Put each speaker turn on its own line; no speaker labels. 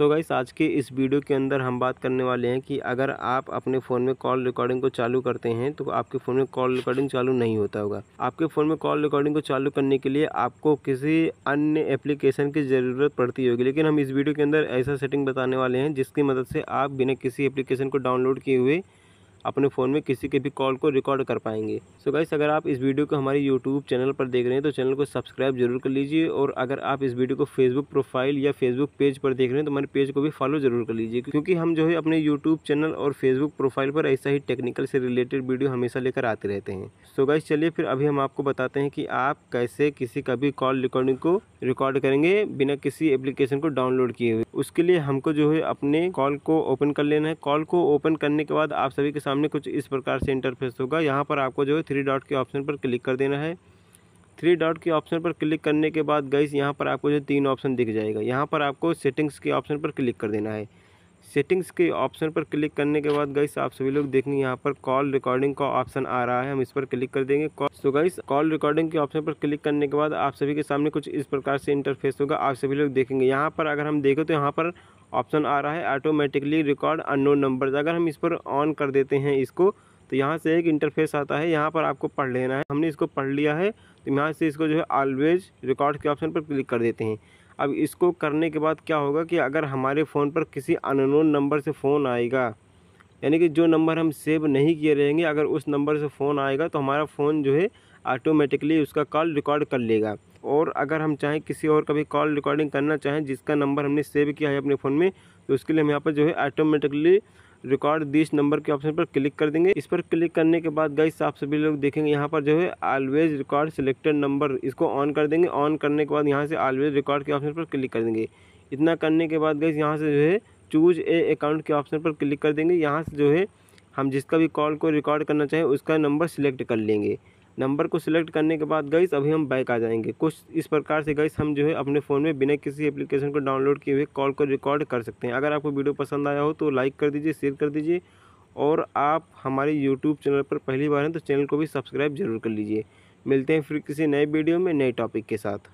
सो so guys आज के इस वीडियो के अंदर हम बात करने वाले हैं कि अगर आप अपने फ़ोन में कॉल रिकॉर्डिंग को चालू करते हैं तो आपके फ़ोन में कॉल रिकॉर्डिंग चालू नहीं होता होगा आपके फ़ोन में कॉल रिकॉर्डिंग को चालू करने के लिए आपको किसी अन्य एप्लीकेशन की ज़रूरत पड़ती होगी लेकिन हम इस वीडियो के अंदर ऐसा सेटिंग बताने वाले हैं जिसकी मदद से आप बिना किसी एप्लीकेशन को डाउनलोड किए हुए अपने फ़ोन में किसी के भी कॉल को रिकॉर्ड कर पाएंगे सो so गाइस अगर आप इस वीडियो को हमारे यूट्यूब चैनल पर देख रहे हैं तो चैनल को सब्सक्राइब जरूर कर लीजिए और अगर आप इस वीडियो को फेसबुक प्रोफाइल या फेसबुक पेज पर देख रहे हैं तो हमारे पेज को भी फॉलो जरूर कर लीजिए क्योंकि हम जो है अपने यूट्यूब चैनल और फेसबुक प्रोफाइल पर ऐसा ही टेक्निकल से रिलेटेड वीडियो हमेशा लेकर आते रहते हैं सो गाइस चलिए फिर अभी हम आपको बताते हैं कि आप कैसे किसी का भी कॉल रिकॉर्डिंग को रिकॉर्ड करेंगे बिना किसी एप्लीकेशन को डाउनलोड किए हुए उसके लिए हमको जो है अपने कॉल को ओपन कर लेना है कॉल को ओपन करने के बाद आप सभी के साथ सामने कुछ इस प्रकार से इंटरफेस होगा यहाँ पर आपको जो है थ्री डॉट के ऑप्शन पर क्लिक कर देना है थ्री डॉट के ऑप्शन पर क्लिक करने के बाद गई यहाँ पर आपको जो तीन ऑप्शन दिख जाएगा यहाँ पर आपको सेटिंग्स के ऑप्शन पर क्लिक कर देना है सेटिंग्स के ऑप्शन पर क्लिक करने के बाद गाइस आप सभी लोग देखेंगे यहाँ पर कॉल रिकॉर्डिंग का ऑप्शन आ रहा है हम इस पर क्लिक कर देंगे तो गाइस कॉल रिकॉर्डिंग के ऑप्शन पर क्लिक करने के बाद आप सभी के सामने कुछ इस प्रकार से इंटरफेस होगा आप सभी लोग देखेंगे यहाँ पर अगर हम देखें तो यहाँ पर ऑप्शन आ रहा है ऑटोमेटिकली रिकॉर्ड अननोन नंबर अगर हम इस पर ऑन कर देते हैं इसको तो यहाँ से एक इंटरफेस आता है यहाँ पर आपको पढ़ लेना है हमने इसको पढ़ लिया है तो यहाँ से इसको जो है ऑलवेज रिकॉर्ड के ऑप्शन पर क्लिक कर देते हैं अब इसको करने के बाद क्या होगा कि अगर हमारे फ़ोन पर किसी अननोन नंबर से फ़ोन आएगा यानी कि जो नंबर हम सेव नहीं किए रहेंगे अगर उस नंबर से फ़ोन आएगा तो हमारा फ़ोन जो है ऑटोमेटिकली उसका कॉल रिकॉर्ड कर लेगा और अगर हम चाहें किसी और का भी कॉल रिकॉर्डिंग करना चाहें जिसका नंबर हमने सेव किया है अपने फ़ोन में तो उसके लिए हम यहाँ पर जो है ऑटोमेटिकली रिकॉर्ड दिस नंबर के ऑप्शन पर क्लिक कर देंगे इस पर क्लिक करने के बाद गाइस आप सभी लोग देखेंगे यहाँ पर जो है ऑलवेज रिकॉर्ड सिलेक्टेड नंबर इसको ऑन कर देंगे ऑन करने के बाद यहाँ से ऑलवेज रिकॉर्ड के ऑप्शन पर क्लिक कर देंगे इतना करने के बाद गई यहाँ से जो है चूज ए अकाउंट के ऑप्शन पर क्लिक कर देंगे यहाँ से जो है हम जिसका भी कॉल को रिकॉर्ड करना चाहें उसका नंबर सिलेक्ट कर लेंगे नंबर को सिलेक्ट करने के बाद गईस अभी हम बैक आ जाएंगे कुछ इस प्रकार से गईस हम जो है अपने फ़ोन में बिना किसी एप्लीकेशन को डाउनलोड किए हुए कॉल को रिकॉर्ड कर सकते हैं अगर आपको वीडियो पसंद आया हो तो लाइक कर दीजिए शेयर कर दीजिए और आप हमारे यूट्यूब चैनल पर पहली बार हैं तो चैनल को भी सब्सक्राइब जरूर कर लीजिए मिलते हैं फिर किसी नए वीडियो में नए टॉपिक के साथ